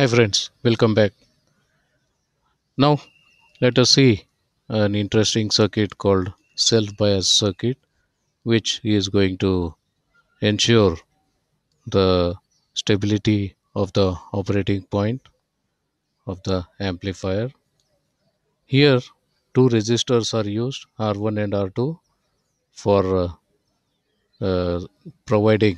hi friends welcome back now let us see an interesting circuit called self bias circuit which is going to ensure the stability of the operating point of the amplifier here two resistors are used r1 and r2 for uh, uh, providing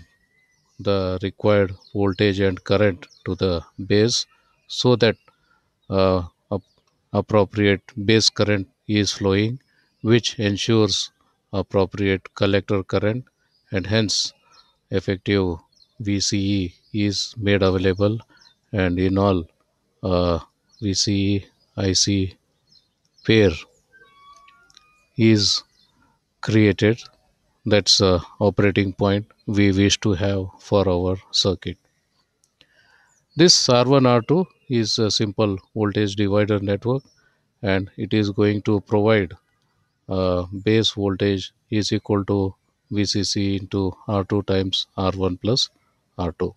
the required voltage and current to the base so that uh, appropriate base current is flowing which ensures appropriate collector current and hence effective VCE is made available and in all uh, VCE IC pair is created that's the operating point we wish to have for our circuit this r1 r2 is a simple voltage divider network and it is going to provide uh, base voltage is equal to vcc into r2 times r1 plus r2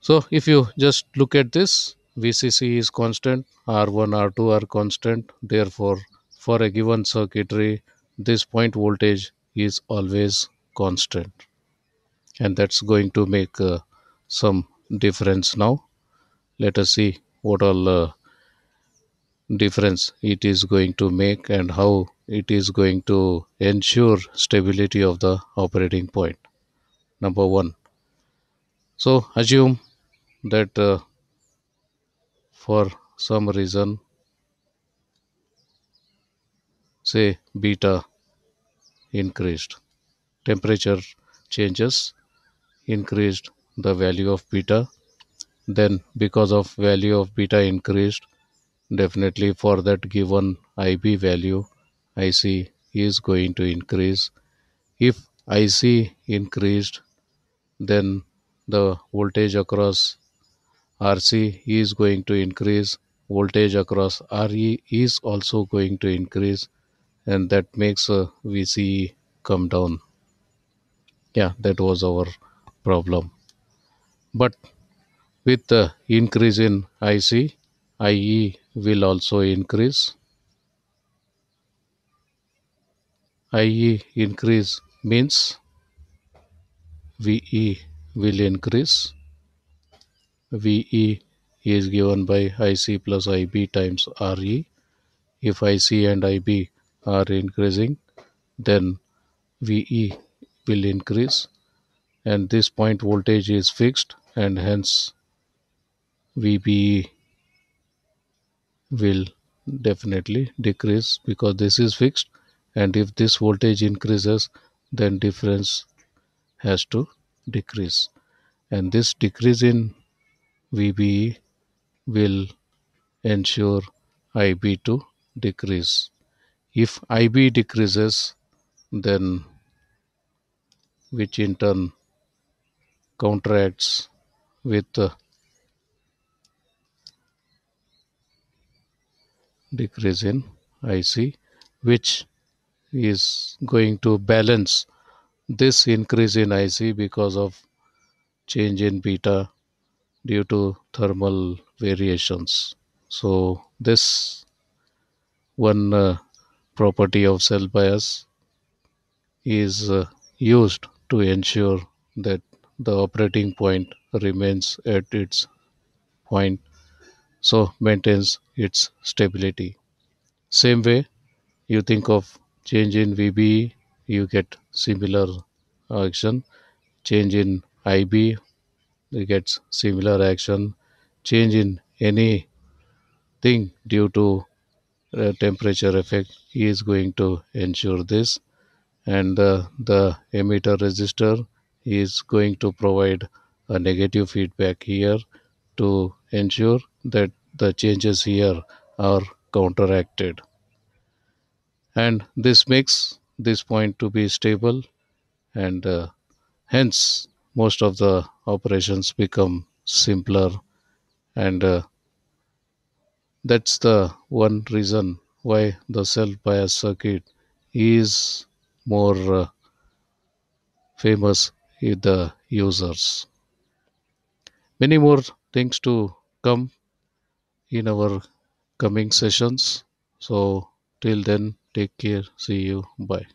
so if you just look at this vcc is constant r1 r2 are constant therefore for a given circuitry this point voltage is always constant and that's going to make uh, some difference now let us see what all uh, difference it is going to make and how it is going to ensure stability of the operating point number 1 so assume that uh, for some reason say beta increased. Temperature changes increased the value of beta. Then because of value of beta increased, definitely for that given IB value, IC is going to increase. If IC increased, then the voltage across RC is going to increase, voltage across RE is also going to increase and that makes uh, VC come down. Yeah, that was our problem. But with the increase in IC, IE will also increase. IE increase means VE will increase. VE is given by IC plus IB times RE. If IC and IB are increasing then VE will increase and this point voltage is fixed and hence VBE will definitely decrease because this is fixed and if this voltage increases then difference has to decrease and this decrease in VBE will ensure IB to decrease if ib decreases then which in turn counteracts with uh, decrease in IC which is going to balance this increase in IC because of change in beta due to thermal variations. So this one uh, property of cell bias is uh, used to ensure that the operating point remains at its point so maintains its stability same way you think of change in vb you get similar action change in ib you get similar action change in any thing due to uh, temperature effect is going to ensure this and uh, the emitter resistor is going to provide a negative feedback here to ensure that the changes here are counteracted and this makes this point to be stable and uh, hence most of the operations become simpler and uh, that's the one reason why the self-bias circuit is more uh, famous with the users. Many more things to come in our coming sessions. So till then, take care. See you. Bye.